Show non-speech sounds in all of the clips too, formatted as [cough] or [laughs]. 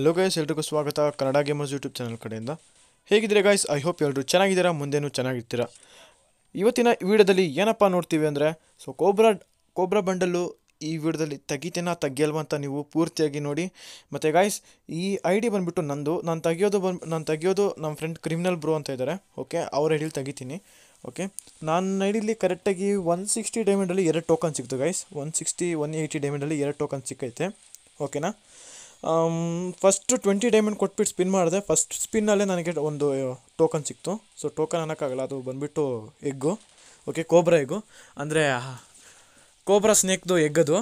hello guys ಎಲ್ರಿಗೂ ಸ್ವಾಗತ Kannada gamers YouTube channel ಕಡೆಯಿಂದ ಹೇಗಿದ್ದೀರಾ ಗೈಸ್ ಐ ಹೋಪ್ ಎಲ್ಲರೂ ಚೆನ್ನಾಗಿದ್ದೀರಾ ಮುಂದೇನು ಚೆನ್ನಾಗಿರ್ತೀರಾ ಇವತ್ತಿನ ವಿಡಿಯೋದಲ್ಲಿ ಏನಪ್ಪ ನೋಡ್ತೀವಿ ಅಂದರೆ ಸೊ ಕೋಬ್ರಾ ಕೋಬ್ರಾ ಬಂಡಲ್ಲು ಈ ವಿಡಿಯೋದಲ್ಲಿ ತೆಗಿತೇನಾ ತೆಗಿಯಲ್ವ ಅಂತ ನೀವು ಪೂರ್ತಿಯಾಗಿ ನೋಡಿ ಮತ್ತು ಗಾಯ್ಸ್ ಈ ಐ ಡಿ ಬಂದುಬಿಟ್ಟು ನಂದು ನಾನು ತೆಗಿಯೋದು ಬಂದು ನಾನು ತೆಗಿಯೋದು ನಮ್ಮ ಫ್ರೆಂಡ್ ಕ್ರಿಮಿನಲ್ ಬ್ರೋ ಅಂತ ಇದ್ದಾರೆ ಓಕೆ ಅವ್ರ ಐಡಿಲಿ ತೆಗಿತೀನಿ ಓಕೆ ನನ್ನ ಐಡಿಲಿ ಕರೆಕ್ಟಾಗಿ ಒನ್ ಸಿಕ್ಸ್ಟಿ ಡೈಮಂಡಲ್ಲಿ ಎರಡು ಟೋಕನ್ ಸಿಕ್ತು guys one sixty one eighty ಡೈಮಂಡಲ್ಲಿ ಎರಡು ಟೋಕನ್ ಸಿಕ್ಕೈತೆ ಓಕೆನಾ ಫಸ್ಟು ಟ್ವೆಂಟಿ ಡೈಮಂಡ್ ಕೊಟ್ಬಿಟ್ಟು ಸ್ಪಿನ್ ಮಾಡಿದೆ ಫಸ್ಟ್ ಸ್ಪಿನ್ನಲ್ಲೇ ನನಗೆ ಒಂದು ಟೋಕನ್ ಸಿಕ್ತು ಸೊ ಟೋಕನ್ ಅನ್ನೋಕ್ಕಾಗಲ್ಲ ಅದು ಬಂದುಬಿಟ್ಟು ಎಗ್ಗು ಓಕೆ ಕೋಬ್ರಾ ಎಗ್ಗು ಅಂದರೆ ಕೋಬ್ರಾ ಸ್ನೇಕ್ದು ಎಗ್ ಅದು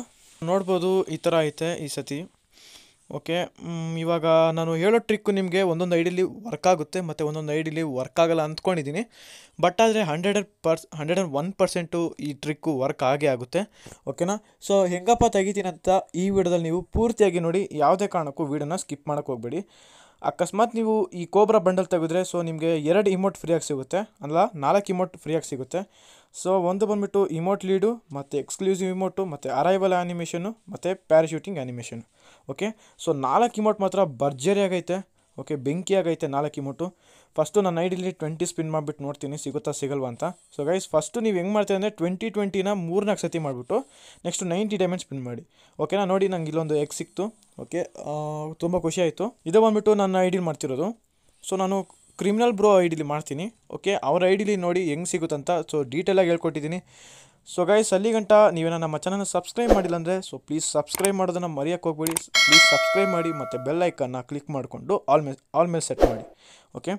ನೋಡ್ಬೋದು ಈ ಥರ ಐತೆ ಈ ಸತಿ ಓಕೆ ಇವಾಗ ನಾನು ಹೇಳೋ ಟ್ರಿಕ್ಕು ನಿಮಗೆ ಒಂದೊಂದು ಐಡಿಲಿ ವರ್ಕ್ ಆಗುತ್ತೆ ಮತ್ತು ಒಂದೊಂದು ಐಡಿಲಿ ವರ್ಕ್ ಆಗಲ್ಲ ಅಂದ್ಕೊಂಡಿದ್ದೀನಿ ಬಟ್ ಆದರೆ hundred per hundred and one percent ಈ ಟ್ರಿಕ್ಕು ವರ್ಕ್ ಆಗೇ ಆಗುತ್ತೆ ಓಕೆನಾ ಸೊ ಹೆಂಗಪ್ಪ ತೆಗಿತೀನಿ ಅಂತ ಈ ವಿಡಿಯೋದಲ್ಲಿ ನೀವು ಪೂರ್ತಿಯಾಗಿ ನೋಡಿ ಯಾವುದೇ ಕಾರಣಕ್ಕೂ ವೀಡಿಯೋನ ಸ್ಕಿಪ್ ಮಾಡೋಕ್ಕೆ ಹೋಗಬೇಡಿ ಅಕಸ್ಮಾತ್ ನೀವು ಈ ಕೋಬ್ರಾ ಬಂಡಲ್ ತೆಗೆದ್ರೆ ಸೊ ನಿಮಗೆ ಎರಡು ಇಮೋಟ್ ಫ್ರೀಯಾಗಿ ಸಿಗುತ್ತೆ ಅಲ್ಲ ನಾಲ್ಕು ಇಮೋಟ್ ಫ್ರೀಯಾಗಿ ಸಿಗುತ್ತೆ ಸೊ ಒಂದು ಬಂದುಬಿಟ್ಟು ಇಮೋಟ್ ಲೀಡು ಮತ್ತು ಎಕ್ಸ್ಕ್ಲೂಸಿವ್ ಇಮೋಟು ಮತ್ತು ಅರೈವಲ್ ಆ್ಯನಿಮೇಷನು ಮತ್ತು ಪ್ಯಾರಾಶೂಟಿಂಗ್ ಆ್ಯನಿಮೇಷನು ಓಕೆ ಸೊ ನಾಲ್ಕು ಇಮೋಟ್ ಮಾತ್ರ ಭರ್ಜರಿ ಆಗೈತೆ ಓಕೆ ಬೆಂಕಿ ಆಗೈತೆ ನಾಲ್ಕು ಇಮೋಟು ಫಸ್ಟು ನಾನು ಐಡಿಲಿ ಟ್ವೆಂಟಿ ಸ್ಪಿನ್ ಮಾಡಿಬಿಟ್ಟು ನೋಡ್ತೀನಿ ಸಿಗುತ್ತಾ ಸಿಗಲ್ವಾ ಅಂತ ಸೊ ಗೈಸ್ ಫಸ್ಟು ನೀವು ಹೆಂಗೆ ಮಾಡ್ತೀರ ಅಂದರೆ ಟ್ವೆಂಟಿ ಟ್ವೆಂಟಿನ ಮೂರ್ನಾಲ್ಕು ಸತಿ ಮಾಡಿಬಿಟ್ಟು ನೆಕ್ಸ್ಟ್ ನೈಂಟಿ ಡೈಮಂಡ್ ಸ್ಪಿನ್ ಮಾಡಿ ಓಕೆನಾ ನೋಡಿ ನಂಗೆ ಇಲ್ಲೊಂದು ಎಗ್ ಸಿಕ್ತು ಓಕೆ ತುಂಬ ಖುಷಿ ಆಯಿತು ಇದು ಬಂದುಬಿಟ್ಟು ನನ್ನ ಐಡಿಲಿ ಮಾಡ್ತಿರೋದು ಸೊ ನಾನು ಕ್ರಿಮಿನಲ್ ಬ್ರೋ ಐಡಿಲಿ ಮಾಡ್ತೀನಿ ಓಕೆ ಅವ್ರ ಐಡಿಲಿ ನೋಡಿ ಹೆಂಗೆ ಸಿಗುತ್ತಂತ ಸೊ ಡೀಟೇಲಾಗಿ ಹೇಳ್ಕೊಟ್ಟಿದ್ದೀನಿ ಸೊ ಗೈಸ್ ಅಲ್ಲಿಗಂಟ ನೀವೇನ ನಮ್ಮ ಚಾನಲ್ನ ಸಬ್ಸ್ಕ್ರೈಬ್ ಮಾಡಿಲ್ಲ ಅಂದರೆ ಸೊ ಪ್ಲೀಸ್ ಸಬ್ಸ್ಕ್ರೈಬ್ ಮಾಡೋದನ್ನು ಮರೆಯಕ್ಕೆ ಹೋಗ್ಬೇಡಿ ಪ್ಲೀಸ್ ಸಬ್ಸ್ಕ್ರೈಬ್ ಮಾಡಿ ಮತ್ತು ಬೆಲ್ ಐಕನ್ನ ಕ್ಲಿಕ್ ಮಾಡಿಕೊಂಡು ಆಲ್ ಮೇಲ್ ಆಲ್ ಮೇಲೆ ಸೆಟ್ ಮಾಡಿ ಓಕೆ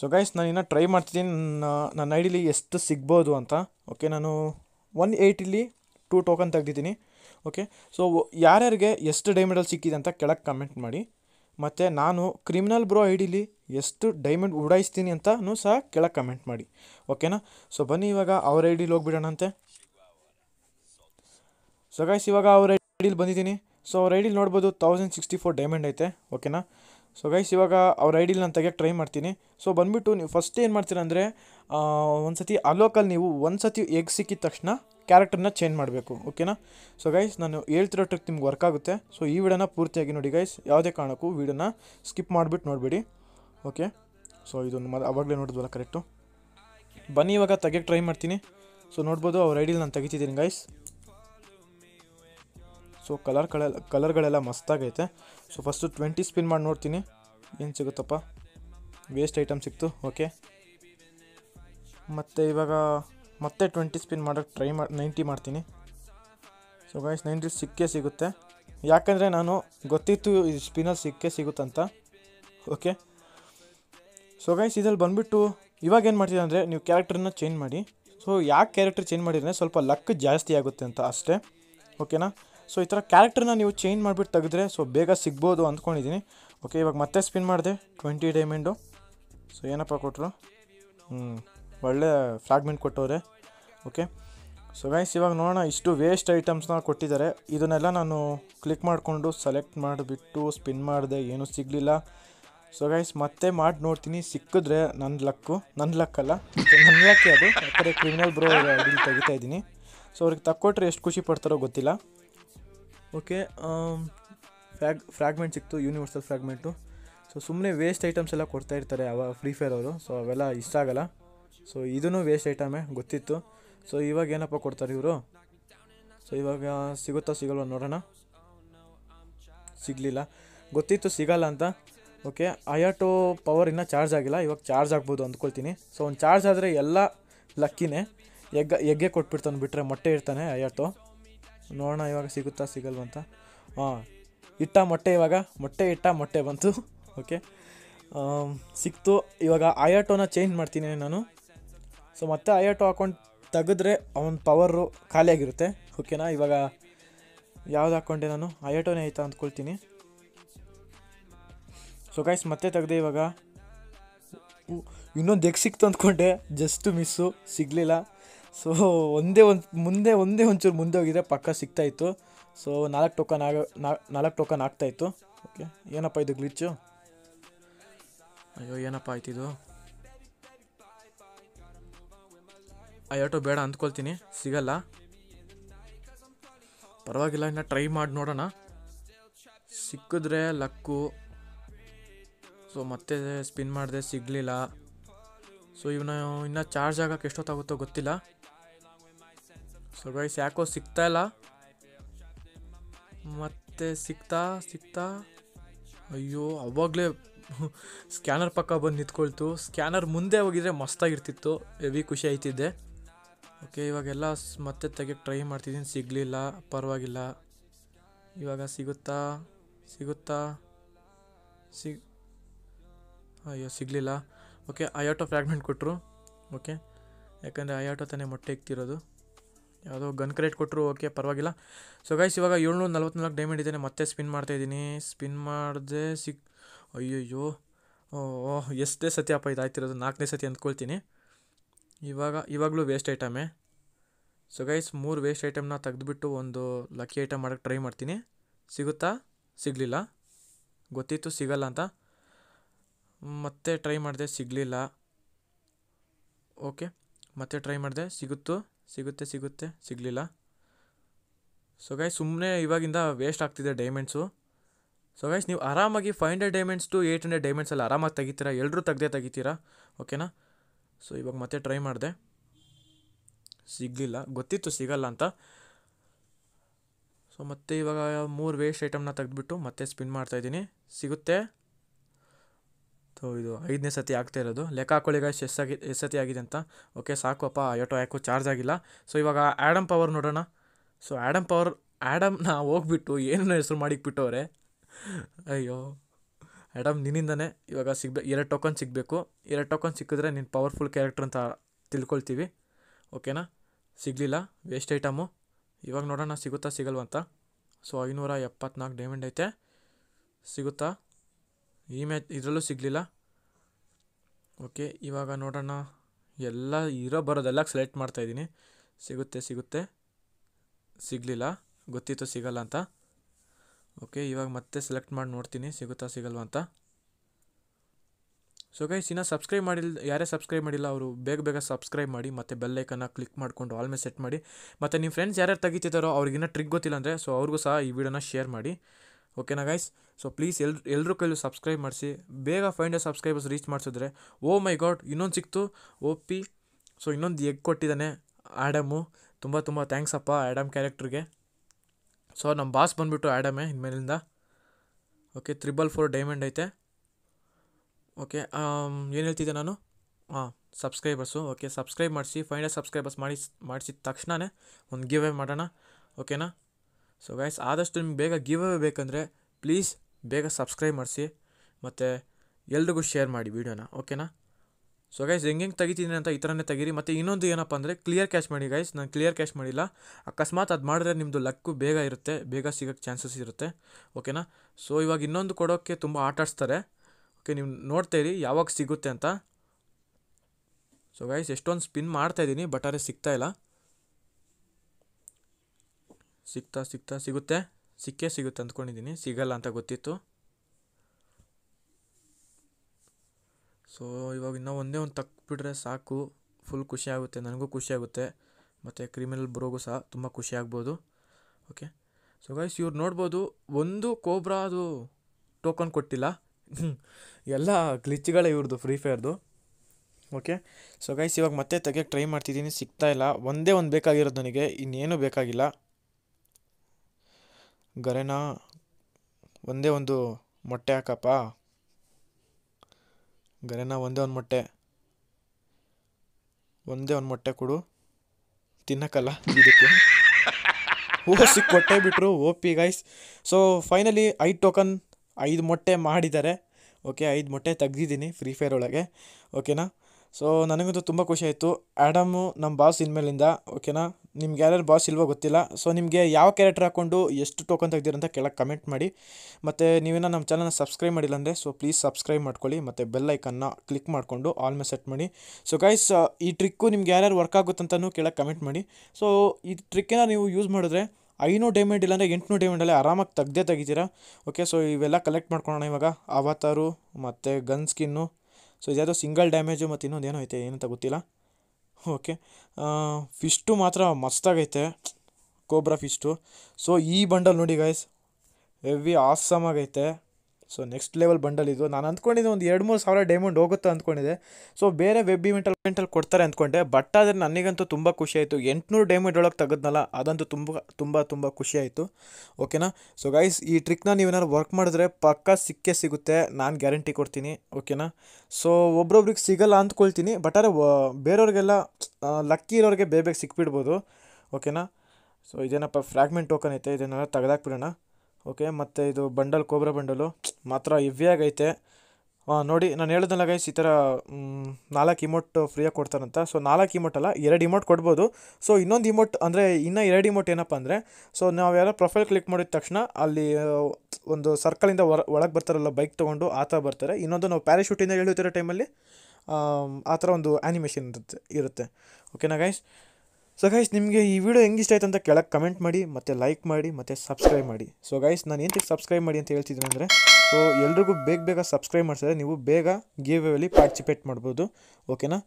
ಸೊ ಗೈಸ್ ನಾನು ಇನ್ನೂ ಟ್ರೈ ಮಾಡ್ತಿದ್ದೀನಿ ನನ್ನ ನನ್ನ ಐಡಿಲಿ ಎಷ್ಟು ಸಿಗ್ಬೋದು ಅಂತ ಓಕೆ ನಾನು ಒನ್ ಏಯ್ಟಿಲಿ ಟೂ ಟೋಕನ್ ತೆಗ್ದಿದ್ದೀನಿ ಓಕೆ ಸೊ ಯಾರ್ಯಾರಿಗೆ ಎಷ್ಟು ಡೈಮಂಡಲ್ಲಿ ಸಿಕ್ಕಿದೆ ಅಂತ ಕೆಳಗೆ ಕಮೆಂಟ್ ಮಾಡಿ ಮತ್ತು ನಾನು ಕ್ರಿಮಿನಲ್ ಬ್ರೋ ಐಡಿಲಿ ಎಷ್ಟು ಡೈಮಂಡ್ ಉಡಾಯಿಸ್ತೀನಿ ಅಂತಲೂ ಸಹ ಕೆಳಗೆ ಕಮೆಂಟ್ ಮಾಡಿ ಓಕೆನಾ ಸೊ ಬನ್ನಿ ಇವಾಗ ಅವ್ರ ಐಡಿಲಿ ಹೋಗ್ಬಿಡೋಣಂತೆ ಸೊ ಗೈಸ್ ಇವಾಗ ಅವ್ರ ಐಡಿಲಿ ಬಂದಿದ್ದೀನಿ ಸೊ ಅವ್ರ ಐಡಿಲಿ ನೋಡ್ಬೋದು ತೌಸಂಡ್ ಸಿಕ್ಸ್ಟಿ ಫೋರ್ ಡೈಮಂಡ್ ಐತೆ ಓಕೆನಾ ಸೊ ಗೈಸ್ ಇವಾಗ ಅವ್ರ ಐಡಿಲಿ ನಾನು ತೆಗಿಯೋಕ್ಕೆ ಟ್ರೈ ಮಾಡ್ತೀನಿ ಸೊ ಬಂದುಬಿಟ್ಟು ನೀವು ಫಸ್ಟ್ ಏನು ಮಾಡ್ತೀರಾ ಅಂದರೆ ಒಂದು ಸತಿ ಅಲೋಕಲ್ಲಿ ನೀವು ಒಂದು ಸತಿ ಎಗ್ ಸಿಕ್ಕಿದ ತಕ್ಷಣ ಕ್ಯಾರೆಕ್ಟರ್ನ ಚೇಂಜ್ ಮಾಡಬೇಕು ಓಕೆನಾ ಸೊ ಗೈಸ್ ನಾನು ಹೇಳ್ತಿರೋ ಟ್ರಿಕ್ ನಿಮ್ಗೆ ವರ್ಕ್ ಆಗುತ್ತೆ ಸೊ ಈ ವಿಡಿಯೋನ ಪೂರ್ತಿಯಾಗಿ ನೋಡಿ ಗೈಸ್ ಯಾವುದೇ ಕಾರಣಕ್ಕೂ ವಿಡಿಯೋನ ಸ್ಕಿಪ್ ಮಾಡಿಬಿಟ್ಟು ನೋಡಿಬಿಡಿ ಓಕೆ ಸೊ ಇದೊಂದು ಮ ಅವಾಗಲೇ ನೋಡಿದ್ವಲ್ಲ ಕರೆಕ್ಟು ಬನ್ನಿ ಇವಾಗ ತೆಗಿಯೋಕ್ಕೆ ಟ್ರೈ ಮಾಡ್ತೀನಿ ಸೊ ನೋಡ್ಬೋದು ಅವ್ರ ಐಡಿಲಿ ನಾನು ತೆಗಿತಿದ್ದೀನಿ ಗೈಸ್ ಸೊ ಕಲರ್ ಕಲರ್ಗಳೆಲ್ಲ ಮಸ್ತಾಗೈತೆ ಸೊ ಫಸ್ಟು ಟ್ವೆಂಟಿ ಸ್ಪಿನ್ ಮಾಡಿ ನೋಡ್ತೀನಿ ಏನು ಸಿಗುತ್ತಪ್ಪ ವೇಸ್ಟ್ ಐಟಮ್ ಸಿಕ್ತು ಓಕೆ ಮತ್ತು ಇವಾಗ ಮತ್ತೆ ಟ್ವೆಂಟಿ ಸ್ಪಿನ್ ಮಾಡೋಕ್ಕೆ ಟ್ರೈ ಮಾಡಿ ನೈಂಟಿ ಮಾಡ್ತೀನಿ ಸೊ ಗಾಯ್ಸ್ ನೈಂಟಿ ಸಿಕ್ಕೇ ಸಿಗುತ್ತೆ ಯಾಕಂದರೆ ನಾನು ಗೊತ್ತಿತ್ತು ಈ ಸ್ಪಿನ್ನಲ್ಲಿ ಸಿಕ್ಕೇ ಸಿಗುತ್ತಂತ ಓಕೆ ಸೊ ಗಾಯ್ಸ್ ಇದ್ರಲ್ಲಿ ಬಂದುಬಿಟ್ಟು ಇವಾಗ ಏನು ಮಾಡ್ತೀನಿ ಅಂದರೆ ನೀವು ಕ್ಯಾರೆಕ್ಟರ್ನ ಚೇಂಜ್ ಮಾಡಿ ಸೊ ಯಾಕೆ ಕ್ಯಾರೆಕ್ಟರ್ ಚೇಂಜ್ ಮಾಡಿದ್ರೆ ಸ್ವಲ್ಪ ಲಕ್ ಜಾಸ್ತಿ ಆಗುತ್ತೆ ಅಂತ ಅಷ್ಟೇ ಓಕೆನಾ ಸೊ ಈ ಥರ ಕ್ಯಾರೆಕ್ಟರ್ನ ನೀವು ಚೇಂಜ್ ಮಾಡಿಬಿಟ್ಟು ತೆಗೆದ್ರೆ ಸೊ ಬೇಗ ಸಿಗ್ಬೋದು ಅಂದ್ಕೊಂಡಿದ್ದೀನಿ ಓಕೆ ಇವಾಗ ಮತ್ತೆ ಸ್ಪಿನ್ ಮಾಡಿದೆ ಟ್ವೆಂಟಿ ಡೈಮಂಡು ಸೊ ಏನಪ್ಪ ಕೊಟ್ಟರು ಹ್ಞೂ ಒಳ್ಳೆ ಫ್ರಾಗ್ಮೆಂಟ್ ಕೊಟ್ಟವ್ರೆ ಓಕೆ ಸೊ ಗೈಸ್ ಇವಾಗ ನೋಡೋಣ ಇಷ್ಟು ವೇಸ್ಟ್ ಐಟಮ್ಸ್ನ ಕೊಟ್ಟಿದ್ದಾರೆ ಇದನ್ನೆಲ್ಲ ನಾನು ಕ್ಲಿಕ್ ಮಾಡಿಕೊಂಡು ಸೆಲೆಕ್ಟ್ ಮಾಡಿಬಿಟ್ಟು ಸ್ಪಿನ್ ಮಾಡಿದೆ ಏನೂ ಸಿಗಲಿಲ್ಲ ಸೊ ಗೈಸ್ ಮತ್ತೆ ಮಾಡಿ ನೋಡ್ತೀನಿ ಸಿಕ್ಕಿದ್ರೆ ನನ್ನ ಲಕ್ಕು ನನ್ನ ಲಕ್ಕಲ್ಲ ನನ್ನ ಲಕ್ಕೆ ಅದು ಯಾಕಂದರೆ ಕ್ರಿಮಿನಲ್ ಬ್ರೋ ತೆಗಿತಾ ಇದ್ದೀನಿ ಸೊ ಅವ್ರಿಗೆ ತಕ್ಕೊಟ್ರೆ ಎಷ್ಟು ಖುಷಿ ಪಡ್ತಾರೋ ಗೊತ್ತಿಲ್ಲ ಓಕೆ ಫ್ರ್ಯಾಗ್ ಫ್ರ್ಯಾಗ್ಮೆಂಟ್ ಸಿಕ್ತು ಯೂನಿವರ್ಸಲ್ ಫ್ರ್ಯಾಗ್ಮೆಂಟು ಸೊ ಸುಮ್ಮನೆ ವೇಸ್ಟ್ ಐಟಮ್ಸ್ ಎಲ್ಲ ಇರ್ತಾರೆ ಅವ ಫ್ರೀ ಫೈರ್ ಅವರು ಸೊ ಅವೆಲ್ಲ ಇಷ್ಟ ಆಗಲ್ಲ ಸೊ ಇದೂ ವೇಸ್ಟ್ ಐಟಮೇ ಗೊತ್ತಿತ್ತು ಸೊ ಇವಾಗ ಏನಪ್ಪ ಕೊಡ್ತಾರೆ ಇವರು ಸೊ ಇವಾಗ ಸಿಗುತ್ತಾ ಸಿಗಲ್ವ ನೋಡೋಣ ಸಿಗಲಿಲ್ಲ ಗೊತ್ತಿತ್ತು ಸಿಗಲ್ಲ ಅಂತ ಓಕೆ ಅಯಾಟೋ ಪವರ್ ಇನ್ನೂ ಚಾರ್ಜ್ ಆಗಿಲ್ಲ ಇವಾಗ ಚಾರ್ಜ್ ಆಗ್ಬೋದು ಅಂದ್ಕೊಳ್ತೀನಿ ಸೊ ಒಂದು ಚಾರ್ಜ್ ಆದರೆ ಎಲ್ಲ ಲಕ್ಕಿನೇ ಎಗ್ ಎಗ್ಗೆ ಕೊಟ್ಬಿಡ್ತಾನೆ ಬಿಟ್ಟರೆ ಮೊಟ್ಟೆ ಇರ್ತಾನೆ ಅಯಾಟೋ ನೋಡೋಣ ಇವಾಗ ಸಿಗುತ್ತಾ ಸಿಗಲ್ವ ಅಂತ ಹಾಂ ಇಟ್ಟ ಮೊಟ್ಟೆ ಇವಾಗ ಮೊಟ್ಟೆ ಇಟ್ಟ ಮೊಟ್ಟೆ ಬಂತು ಓಕೆ ಸಿಕ್ತು ಇವಾಗ ಆಯಾಟೋನ ಚೇಂಜ್ ಮಾಡ್ತೀನಿ ನಾನು ಸೊ ಮತ್ತೆ ಆಯಾಟೋ ಹಾಕೊಂಡು ತೆಗೆದ್ರೆ ಅವನ ಪವರು ಖಾಲಿಯಾಗಿರುತ್ತೆ ಓಕೆನಾ ಇವಾಗ ಯಾವ್ದು ಹಾಕ್ಕೊಂಡೆ ನಾನು ಆಯಾಟೋನೇ ಆಯ್ತಾ ಅಂದ್ಕೊಳ್ತೀನಿ ಸೊ ಗೈಸ್ ಮತ್ತೆ ತೆಗೆದೆ ಇವಾಗ ಇನ್ನೊಂದು ಎಗ್ ಸಿಕ್ತು ಅಂದ್ಕೊಂಡೆ ಜಸ್ಟ್ ಮಿಸ್ಸು ಸಿಗಲಿಲ್ಲ ಸೊ ಒಂದೇ ಒಂದು ಮುಂದೆ ಒಂದೇ ಒಂಚೂರು ಮುಂದೆ ಹೋಗಿದ್ರೆ ಪಕ್ಕ ಸಿಗ್ತಾಯಿತ್ತು ಸೊ ನಾಲ್ಕು ಟೋಕನ್ ಆಗ ನಾಲ್ಕು ಟೋಕನ್ ಆಗ್ತಾಯಿತ್ತು ಓಕೆ ಏನಪ್ಪ ಇದು ಗ್ಲಿಚ್ಚು ಅಯ್ಯೋ ಏನಪ್ಪ ಆಯ್ತಿದು ಅಯ್ಯೋ ಆಟೋ ಬೇಡ ಅಂದ್ಕೊಳ್ತೀನಿ ಸಿಗಲ್ಲ ಪರವಾಗಿಲ್ಲ ಇನ್ನು ಟ್ರೈ ಮಾಡಿ ನೋಡೋಣ ಸಿಕ್ಕಿದ್ರೆ ಲಕ್ಕು ಸೊ ಮತ್ತೆ ಸ್ಪಿನ್ ಮಾಡಿದೆ ಸಿಗಲಿಲ್ಲ ಸೊ ಇವನು ಇನ್ನೂ ಚಾರ್ಜ್ ಆಗೋಕ್ಕೆ ಎಷ್ಟೊತ್ತಾಗುತ್ತೋ ಗೊತ್ತಿಲ್ಲ ಸೊ ಗೈಸ್ ಯಾಕೋ ಸಿಗ್ತಾ ಇಲ್ಲ ಮತ್ತೆ ಸಿಗ್ತಾ ಸಿಗ್ತಾ ಅಯ್ಯೋ ಅವಾಗಲೇ [laughs] ಸ್ಕ್ಯಾನರ್ ಪಕ್ಕ ಬಂದು ನಿಂತ್ಕೊಳ್ತು ಸ್ಕ್ಯಾನರ್ ಮುಂದೆ ಹೋಗಿದ್ರೆ ಮಸ್ತಾಗಿರ್ತಿತ್ತು ಹೆವಿ ಖುಷಿ ಆಯ್ತಿದ್ದೆ ಓಕೆ ಇವಾಗೆಲ್ಲ ಮತ್ತೆ ತೆಗೆ ಟ್ರೈ ಮಾಡ್ತಿದ್ದೀನಿ ಸಿಗಲಿಲ್ಲ ಪರವಾಗಿಲ್ಲ ಇವಾಗ ಸಿಗುತ್ತಾ ಸಿಗುತ್ತಾ ಸಿಗ್ ಅಯ್ಯೋ ಸಿಗಲಿಲ್ಲ ಓಕೆ ಅಯೋಟೋ ಫ್ರ್ಯಾಗ್ಮೆಂಟ್ ಕೊಟ್ಟರು ಓಕೆ ಯಾಕಂದರೆ ಅಯೋಟೋ ತಾನೇ ಮೊಟ್ಟೆ ಇಕ್ತಿರೋದು ಯಾವುದೋ ಗನ್ ಕ್ರೇಟ್ ಕೊಟ್ಟರು ಓಕೆ ಪರವಾಗಿಲ್ಲ ಸೊ ಗೈಸ್ ಇವಾಗ ಏಳ್ನೂರ ನಲ್ವತ್ನಾಲ್ಕು ಡೈಮಂಡ್ ಇದ್ದೇನೆ ಮತ್ತೆ ಸ್ಪಿನ್ ಮಾಡ್ತಾ ಇದ್ದೀನಿ ಸ್ಪಿನ್ ಮಾಡಿದೆ ಸಿಕ್ ಅಯ್ಯಯ್ಯೋ ಓಹ್ ಎಷ್ಟೇ ಸತಿ ಅಪ್ಪ ಇದಾಯ್ತಿರೋದು ನಾಲ್ಕನೇ ಸತಿ ಅಂದ್ಕೊಳ್ತೀನಿ ಇವಾಗ ಇವಾಗಲೂ ವೇಸ್ಟ್ ಐಟಮೇ ಸೊ ಗೈಸ್ ಮೂರು ವೇಸ್ಟ್ ಐಟಮ್ನ ತೆಗೆದುಬಿಟ್ಟು ಒಂದು ಲಕ್ಕಿ ಐಟಮ್ ಮಾಡೋಕ್ಕೆ ಟ್ರೈ ಮಾಡ್ತೀನಿ ಸಿಗುತ್ತಾ ಸಿಗಲಿಲ್ಲ ಗೊತ್ತಿತ್ತು ಸಿಗಲ್ಲ ಅಂತ ಮತ್ತೆ ಟ್ರೈ ಮಾಡಿದೆ ಸಿಗಲಿಲ್ಲ ಓಕೆ ಮತ್ತೆ ಟ್ರೈ ಮಾಡಿದೆ ಸಿಗುತ್ತೋ ಸಿಗುತ್ತೆ ಸಿಗುತ್ತೆ ಸಿಗಲಿಲ್ಲ ಸೊ ಗೈಸ್ ಸುಮ್ಮನೆ ಇವಾಗಿಂದ ವೇಸ್ಟ್ ಆಗ್ತಿದೆ ಡೈಮಂಡ್ಸು ಸೊ ಗೈಸ್ ನೀವು ಆರಾಮಾಗಿ five hundred diamonds to eight hundred ಡೈಮಂಡ್ಸಲ್ಲಿ ಆರಾಮಾಗಿ ತೆಗಿತೀರಾ ಎಲ್ಲರೂ ತೆಗ್ದೇ ತೆಗಿತೀರಾ ಓಕೆನಾ ಸೊ ಇವಾಗ ಮತ್ತೆ ಟ್ರೈ ಮಾಡಿದೆ ಸಿಗಲಿಲ್ಲ ಗೊತ್ತಿತ್ತು ಸಿಗಲ್ಲ ಅಂತ ಸೊ ಮತ್ತೆ ಇವಾಗ ಮೂರು ವೇಸ್ಟ್ ಐಟಮ್ನ ತೆಗೆದ್ಬಿಟ್ಟು ಮತ್ತೆ ಸ್ಪಿನ್ ಮಾಡ್ತಾಯಿದ್ದೀನಿ ಸಿಗುತ್ತೆ ಸೊ ಇದು ಐದನೇ ಸತಿ ಆಗ್ತಾ ಇರೋದು ಲೆಕ್ಕ ಹಾಕೊಳ್ಳಿ ಗಾಯ್ಸ್ ಎಷ್ಟು ಆಗಿ ಎಷ್ಟು ಸತಿ ಆಗಿದೆ ಅಂತ ಓಕೆ ಸಾಕಪ್ಪ ಆಯೋಟೋ ಯಾಕೋ ಚಾರ್ಜ್ ಆಗಿಲ್ಲ ಸೊ ಇವಾಗ ಆ್ಯಡಮ್ ಪವರ್ ನೋಡೋಣ ಸೊ ಆ್ಯಡಮ್ ಪವರ್ ಆ್ಯಡಮ್ನ ಹೋಗ್ಬಿಟ್ಟು ಏನೇನೋ ಹೆಸರು ಮಾಡಿಕ್ಬಿಟ್ಟವ್ರೆ ಅಯ್ಯೋ ಆ್ಯಡಮ್ ನಿನ್ನಿಂದನೇ ಇವಾಗ ಸಿಗ್ಬೇಕು ಎರಡು ಟೋಕನ್ ಸಿಗಬೇಕು ಎರಡು ಟೋಕನ್ ಸಿಕ್ಕಿದ್ರೆ ನೀನು ಪವರ್ಫುಲ್ ಕ್ಯಾರೆಕ್ಟರ್ ಅಂತ ತಿಳ್ಕೊಳ್ತೀವಿ ಓಕೆನಾ ಸಿಗಲಿಲ್ಲ ವೇಸ್ಟ್ ಐಟಮು ಇವಾಗ ನೋಡೋಣ ಸಿಗುತ್ತಾ ಸಿಗಲ್ವಂತ ಸೊ ಐನೂರ ಎಪ್ಪತ್ನಾಲ್ಕು ಡೈಮಂಡ್ ಐತೆ ಸಿಗುತ್ತಾ ಈ ಮ್ಯಾಚ್ ಇದರಲ್ಲೂ ಸಿಗಲಿಲ್ಲ ಓಕೆ ಇವಾಗ ನೋಡೋಣ ಎಲ್ಲ ಇರೋ ಬರೋದೆಲ್ಲ ಸೆಲೆಕ್ಟ್ ಮಾಡ್ತಾಯಿದ್ದೀನಿ ಸಿಗುತ್ತೆ ಸಿಗುತ್ತೆ ಸಿಗಲಿಲ್ಲ ಗೊತ್ತಿತ್ತು ಸಿಗಲ್ಲ ಅಂತ ಓಕೆ ಇವಾಗ ಮತ್ತೆ ಸೆಲೆಕ್ಟ್ ಮಾಡಿ ನೋಡ್ತೀನಿ ಸಿಗುತ್ತಾ ಸಿಗಲ್ವ ಅಂತ ಸೊ ಗೈಸ್ ಇನ್ನೂ ಸಬ್ಸ್ಕ್ರೈಬ್ ಮಾಡಿಲ್ಲ ಯಾರೇ ಸಬ್ಸ್ಕ್ರೈಬ್ ಮಾಡಿಲ್ಲ ಅವರು ಬೇಗ ಬೇಗ ಸಬ್ಸ್ಕ್ರೈಬ್ ಮಾಡಿ ಮತ್ತು ಬೆಲ್ಲೈಕನ್ನ ಕ್ಲಿಕ್ ಮಾಡಿಕೊಂಡು ಆಲ್ಮೆ ಸೆಟ್ ಮಾಡಿ ಮತ್ತು ನಿಮ್ಮ ಫ್ರೆಂಡ್ಸ್ ಯಾರ್ಯಾರು ತೆಗಿತಿದ್ದಾರೋ ಅವ್ರಿಗಿನ್ನ ಟ್ರಿಕ್ ಗೊತ್ತಿಲ್ಲ ಅಂದರೆ ಸೊ ಅವ್ರಿಗೂ ಸಹ ಈ ವಿಡಿಯೋನ ಶೇರ್ ಮಾಡಿ ಓಕೆನಾ ಗೈಸ್ ಸೊ ಪ್ಲೀಸ್ ಎಲ್ರು ಎಲ್ಲರೂ ಕೈಲೂ ಸಬ್ಸ್ಕ್ರೈಬ್ ಮಾಡಿಸಿ ಬೇಗ ಫೈವ್ ಸಬ್ಸ್ಕ್ರೈಬರ್ಸ್ ರೀಚ್ ಮಾಡಿಸಿದ್ರೆ ಓ ಮೈ ಗಾಡ್ ಇನ್ನೊಂದು ಸಿಕ್ತು ಓ ಪಿ ಸೊ ಇನ್ನೊಂದು ಎಗ್ ಕೊಟ್ಟಿದ್ದಾನೆ ಆ್ಯಡಮು ತುಂಬ ತುಂಬ ಥ್ಯಾಂಕ್ಸ್ ಅಪ್ಪ ಆ್ಯಡಮ್ ಕ್ಯಾರೆಕ್ಟ್ರಿಗೆ ಸೊ ನಮ್ಮ ಬಾಸ್ ಬಂದುಬಿಟ್ಟು ಆ್ಯಡಮೇ ಇನ್ಮೇಲಿಂದ ಓಕೆ ತ್ರಿಬಲ್ ಫೋರ್ ಡೈಮಂಡ್ ಐತೆ ಓಕೆ um, ಏನು ಹೇಳ್ತಿದ್ದೆ ನಾನು ಹಾಂ ಸಬ್ಸ್ಕ್ರೈಬರ್ಸು ಓಕೆ ಸಬ್ಸ್ಕ್ರೈಬ್ ಮಾಡಿಸಿ ಫೈಂಡ್ ಸಬ್ಸ್ಕ್ರೈಬರ್ಸ್ ಮಾಡಿಸಿ ಮಾಡಿಸಿದ ತಕ್ಷಣವೇ ಒಂದು ಗಿವ್ ಅವೇ ಮಾಡೋಣ ಓಕೆನಾ ಸೊ ಗೈಸ್ ಆದಷ್ಟು ನಿಮ್ಗೆ ಬೇಗ ಗಿವ್ ಅವೇ ಬೇಕಂದರೆ ಪ್ಲೀಸ್ ಬೇಗ ಸಬ್ಸ್ಕ್ರೈಬ್ ಮಾಡಿಸಿ ಮತ್ತು ಎಲ್ರಿಗೂ ಶೇರ್ ಮಾಡಿ ವೀಡಿಯೋನ ಓಕೆನಾ ಸೊ ಗೈಸ್ ಹೆಂಗೆ ಹೆಂಗೆ ತೆಗಿತೀನಿ ಅಂತ ಈ ಥರನೇ ತೆಗೀರಿ ಮತ್ತು ಇನ್ನೊಂದು ಏನಪ್ಪ ಅಂದರೆ ಕ್ಲಿಯರ್ ಕ್ಯಾಶ್ ಮಾಡಿ ಗೈಸ್ ನಾನು ಕ್ಲಿಯರ್ ಕ್ಯಾಶ್ ಮಾಡಿಲ್ಲ ಅಕಸ್ಮಾತ್ ಅದು ಮಾಡಿದ್ರೆ ನಿಮ್ಮದು ಲಕ್ಕು ಬೇಗ ಇರುತ್ತೆ ಬೇಗ ಸಿಗೋಕ್ಕೆ ಚಾನ್ಸಸ್ ಇರುತ್ತೆ ಓಕೆನಾ ಸೊ ಇವಾಗ ಇನ್ನೊಂದು ಕೊಡೋಕ್ಕೆ ತುಂಬ ಆಟಾಡ್ಸ್ತಾರೆ ಓಕೆ ನೀವು ನೋಡ್ತಾಯಿರಿ ಯಾವಾಗ ಸಿಗುತ್ತೆ ಅಂತ ಸೊ ಗೈಸ್ ಎಷ್ಟೊಂದು ಸ್ಪಿನ್ ಮಾಡ್ತಾಯಿದ್ದೀನಿ ಬಟ್ ಅದೇ ಸಿಗ್ತಾಯಿಲ್ಲ ಸಿಗ್ತಾ ಸಿಗ್ತಾ ಸಿಗುತ್ತೆ ಸಿಕ್ಕೇ ಸಿಗುತ್ತೆ ಅಂದ್ಕೊಂಡಿದ್ದೀನಿ ಸಿಗಲ್ಲ ಅಂತ ಗೊತ್ತಿತ್ತು ಸೊ ಇವಾಗ ಇನ್ನೂ ಒಂದೇ ಒಂದು ತಕ್ಬಿಟ್ರೆ ಸಾಕು ಫುಲ್ ಖುಷಿಯಾಗುತ್ತೆ ನನಗೂ ಖುಷಿಯಾಗುತ್ತೆ ಮತ್ತು ಕ್ರಿಮಿನಲ್ ಬ್ರೋಗೂ ಸಹ ತುಂಬ ಖುಷಿ ಆಗ್ಬೋದು ಓಕೆ ಸೊ ಗೈಸ್ ಇವ್ರು ನೋಡ್ಬೋದು ಒಂದು ಅದು ಟೋಕನ್ ಕೊಟ್ಟಿಲ್ಲ [laughs] ಎಲ್ಲ ಗ್ಲಿಚ್ಗಳೇ ಇವ್ರದ್ದು ಫ್ರೀ ಫೈರ್ದು ಓಕೆ ಸೊ ಗೈಸ್ ಇವಾಗ ಮತ್ತೆ ತೆಗೆಯೋಕ್ಕೆ ಟ್ರೈ ಮಾಡ್ತಿದ್ದೀನಿ ಸಿಗ್ತಾ ಇಲ್ಲ ಒಂದೇ ಒಂದು ಬೇಕಾಗಿರೋದು ನನಗೆ ಇನ್ನೇನು ಬೇಕಾಗಿಲ್ಲ ಗರೆನಾ ಒಂದೇ ಒಂದು ಮೊಟ್ಟೆ ಹಾಕಪ್ಪ ಗರೆನಾ ಒಂದೇ ಒಂದು ಮೊಟ್ಟೆ ಒಂದೇ ಒಂದು ಮೊಟ್ಟೆ ಕೊಡು ತಿನ್ನಕ್ಕಲ್ಲ ಇದಕ್ಕೆ ಓಸಿ ಕೊಟ್ಟೆ ಬಿಟ್ಟರು O P guys so finally ಐದು ಟೋಕನ್ ಐದು ಮೊಟ್ಟೆ ಮಾಡಿದ್ದಾರೆ ಓಕೆ ಐದು ಮೊಟ್ಟೆ ತೆಗ್ದಿದ್ದೀನಿ ಫ್ರೀ ಫೈರ್ ಒಳಗೆ ಓಕೆನಾ ಸೊ ನನಗಂತೂ ತುಂಬ ಖುಷಿ ಆಯಿತು ಆ್ಯಡಮು ನಮ್ಮ ಬಾಸ್ ಇನ್ಮೇಲಿಂದ ಓಕೆನಾ ನಿಮ್ಗೆ ಯಾರ್ಯಾರು ಬಾಸ್ ಇಲ್ವೋ ಗೊತ್ತಿಲ್ಲ ಸೊ ನಿಮಗೆ ಯಾವ ಕ್ಯಾರೆಕ್ಟರ್ ಹಾಕ್ಕೊಂಡು ಎಷ್ಟು ಟೋಕನ್ ತೆಗ್ದಿರ ಅಂತ ಕೆಳಗೆ ಕಮೆಂಟ್ ಮಾಡಿ ಮತ್ತು ನೀವೇನ ನಮ್ಮ ಚಾನಲ್ನ ಸಬ್ಸ್ಕ್ರೈಬ್ ಮಾಡಿಲ್ಲ ಅಂದರೆ ಸೊ ಪ್ಲೀಸ್ ಸಬ್ಸ್ಕ್ರೈಬ್ ಮಾಡ್ಕೊಳ್ಳಿ ಮತ್ತು ಬೆಲ್ಲೈಕನ್ನ ಕ್ಲಿಕ್ ಮಾಡಿಕೊಂಡು ಆಲ್ ಮೇ ಸೆಟ್ ಮಾಡಿ ಸೊ ಗೈಸ್ ಈ ಟ್ರಿಕ್ಕು ನಿಮ್ಗೆ ಯಾರ್ಯಾರು ವರ್ಕ್ ಆಗುತ್ತಂತಲೂ ಕೆಳಗೆ ಕಮೆಂಟ್ ಮಾಡಿ ಸೊ ಈ ಟ್ರಿಕ್ಕಿನ ನೀವು ಯೂಸ್ ಮಾಡಿದ್ರೆ ಐನೂರು ಡೈಮಂಡ್ ಇಲ್ಲಾಂದರೆ ಎಂಟುನೂರು ಅಲ್ಲಿ ಆರಾಮಾಗಿ ತೆಗ್ದೇ ತೆಗಿತೀರಾ ಓಕೆ ಸೊ ಇವೆಲ್ಲ ಕಲೆಕ್ಟ್ ಮಾಡ್ಕೊಳ್ಳೋಣ ಇವಾಗ ಅವತಾರು ಮತ್ತು ಗನ್ ಸ್ಕಿನ್ನು ಸೊ ಇದ್ಯಾವುದೋ ಸಿಂಗಲ್ ಡ್ಯಾಮೇಜು ಮತ್ತು ಇನ್ನೊಂದು ಏನೋ ಐತೆ ಏನಂತ ಗೊತ್ತಿಲ್ಲ ಓಕೆ ಫಿಶ್ಟು ಮಾತ್ರ ಮಸ್ತಾಗೈತೆ ಕೋಬ್ರಾ ಫಿಶ್ಟು ಸೊ ಈ ಬಂಡಲ್ ನೋಡಿ ಗೈಸ್ ಹೆವಿ ಆಸಮ್ ಆಗೈತೆ ಸೊ ನೆಕ್ಸ್ಟ್ ಲೆವೆಲ್ ಬಂಡಲ್ ಇದು ನಾನು ಅಂದ್ಕೊಂಡಿದ್ದೆ ಒಂದು ಎರಡು ಮೂರು ಸಾವಿರ ಡೈಮಂಡ್ ಹೋಗುತ್ತೆ ಅಂದ್ಕೊಂಡಿದ್ದೆ ಸೊ ಬೇರೆ ವೆಬ್ ಇವೆಂಟಲ್ ಇವೆಂಟಲ್ಲಿ ಕೊಡ್ತಾರೆ ಅಂದ್ಕೊಂಡೆ ಬಟ್ ಆದರೆ ನನಗಂತೂ ತುಂಬ ಖುಷಿ ಆಯಿತು ಎಂಟುನೂರು ಡೈಮಂಡ್ ಒಳಗೆ ತೆಗೆದ್ನಲ್ಲ ಅದಂತೂ ತುಂಬ ತುಂಬ ತುಂಬ ಖುಷಿ ಆಯಿತು ಓಕೆನಾ ಸೊ ಗೈಸ್ ಈ ಟ್ರಿಕ್ನ ನೀವೇನಾದ್ರು ವರ್ಕ್ ಮಾಡಿದ್ರೆ ಪಕ್ಕ ಸಿಕ್ಕೇ ಸಿಗುತ್ತೆ ನಾನು ಗ್ಯಾರಂಟಿ ಕೊಡ್ತೀನಿ ಓಕೆನಾ ಸೊ ಒಬ್ರೊಬ್ರಿಗೆ ಸಿಗಲ್ಲ ಅಂದ್ಕೊಳ್ತೀನಿ ಬಟ್ ಆದರೆ ಬೇರೆಯವ್ರಿಗೆಲ್ಲ ಲಕ್ಕಿ ಇರೋರಿಗೆ ಬೇಗ ಸಿಕ್ಬಿಡ್ಬೋದು ಓಕೆನಾ ಸೊ ಇದೇನಪ್ಪ ಫ್ರ್ಯಾಗ್ಮೆಂಟ್ ಟೋಕನ್ ಐತೆ ಇದನ್ನೆಲ್ಲ ತೆಗೆದಾಕ್ಬಿಡೋಣ ಓಕೆ ಮತ್ತು ಇದು ಬಂಡಲ್ ಕೋಬ್ರಾ ಬಂಡಲು ಮಾತ್ರ ಹೆವಿಯಾಗೈತೆ ನೋಡಿ ನಾನು ಹೇಳಿದ್ನಲ್ಲ ಗೈಸ್ ಈ ಥರ ನಾಲ್ಕು ಇಮೋಟ್ ಫ್ರೀಯಾಗಿ ಕೊಡ್ತಾರಂತ ಸೊ ನಾಲ್ಕು ಇಮೋಟ್ ಅಲ್ಲ ಎರಡು ಇಮೋಟ್ ಕೊಡ್ಬೋದು ಸೊ ಇನ್ನೊಂದು ಇಮೋಟ್ ಅಂದರೆ ಇನ್ನೂ ಎರಡು ಇಮೋಟ್ ಏನಪ್ಪ ಅಂದರೆ ಸೊ ನಾವು ಯಾರೋ ಪ್ರೊಫೈಲ್ ಕ್ಲಿಕ್ ಮಾಡಿದ ತಕ್ಷಣ ಅಲ್ಲಿ ಒಂದು ಸರ್ಕಲಿಂದ ಹೊರ ಒಳಗೆ ಬರ್ತಾರಲ್ಲ ಬೈಕ್ ತೊಗೊಂಡು ಆ ಥರ ಬರ್ತಾರೆ ಇನ್ನೊಂದು ನಾವು ಪ್ಯಾರಾಶೂಟಿಂದ ಹೇಳುತ್ತಿರೋ ಟೈಮಲ್ಲಿ ಆ ಥರ ಒಂದು ಆ್ಯನಿಮೇಷನ್ ಇರುತ್ತೆ ಇರುತ್ತೆ ಓಕೆನಾ ಗೈಸ್ ಸೊ ಗೈಸ್ ನಿಮಗೆ ಈ ವಿಡಿಯೋ ಹೆಂಗೆ ಇಷ್ಟ ಆಯ್ತು ಅಂತ ಕೆಳಗೆ ಕಮೆಂಟ್ ಮಾಡಿ ಮತ್ತು ಲೈಕ್ ಮಾಡಿ ಮತ್ತು ಸಬ್ಸ್ಕ್ರೈಬ್ ಮಾಡಿ ಸೊ ಗೈಸ್ ನಾನು ಏನಕ್ಕೆ ಸಬ್ಸ್ಕ್ರೈಬ್ ಮಾಡಿ ಅಂತ ಹೇಳ್ತಿದ್ದೀನಿ ಅಂದರೆ ಸೊ ಎಲ್ರಿಗೂ ಬೇಗ ಬೇಗ ಸಬ್ಸ್ಕ್ರೈಬ್ ಮಾಡಿಸಿದ್ರೆ ನೀವು ಬೇಗ ಗೇವ್ ಪಾರ್ಟಿಸಿಪೇಟ್ ಮಾಡ್ಬೋದು ಓಕೆನಾ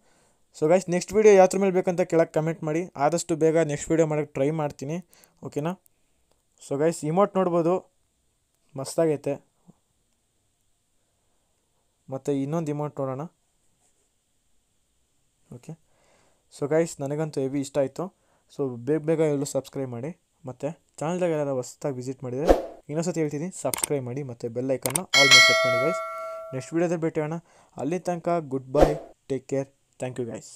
ಸೊ ಗೈಸ್ ನೆಕ್ಸ್ಟ್ ವೀಡಿಯೋ ಯಾವ್ದ್ರ ಮೇಲೆ ಬೇಕಂತ ಕೆಳಗೆ ಕಮೆಂಟ್ ಮಾಡಿ ಆದಷ್ಟು ಬೇಗ ನೆಕ್ಸ್ಟ್ ವೀಡಿಯೋ ಮಾಡೋಕ್ಕೆ ಟ್ರೈ ಮಾಡ್ತೀನಿ ಓಕೆನಾ ಸೊ ಗೈಸ್ ಇಮೋಟ್ ನೋಡ್ಬೋದು ಮಸ್ತಾಗೈತೆ ಮತ್ತು ಇನ್ನೊಂದು ಇಮೋಟ್ ನೋಡೋಣ ಓಕೆ ಸೊ ಗೈಸ್ ನನಗಂತೂ ಹೆವಿ ಇಷ್ಟ ಆಯಿತು ಸೊ ಬೇಗ ಬೇಗ ಎಲ್ಲರೂ ಸಬ್ಸ್ಕ್ರೈಬ್ ಮಾಡಿ ಮತ್ತು ಚಾನಲ್ದಾಗ ಯಾರು ಹೊಸ್ದಾಗಿ ವಿಸಿಟ್ ಮಾಡಿದರೆ ಇನ್ನೊಂದ್ಸತಿ ಹೇಳ್ತೀನಿ ಸಬ್ಸ್ಕ್ರೈಬ್ ಮಾಡಿ ಮತ್ತು ಬೆಲ್ಲೈಕನ್ನು ಆಲ್ ಮೇಲೆ ಸೆಟ್ ಮಾಡಿ ಗೈಸ್ ನೆಕ್ಸ್ಟ್ ವೀಡಿಯೋದಲ್ಲಿ ಅಣ್ಣ ಅಲ್ಲಿ ತನಕ good bye take care thank you guys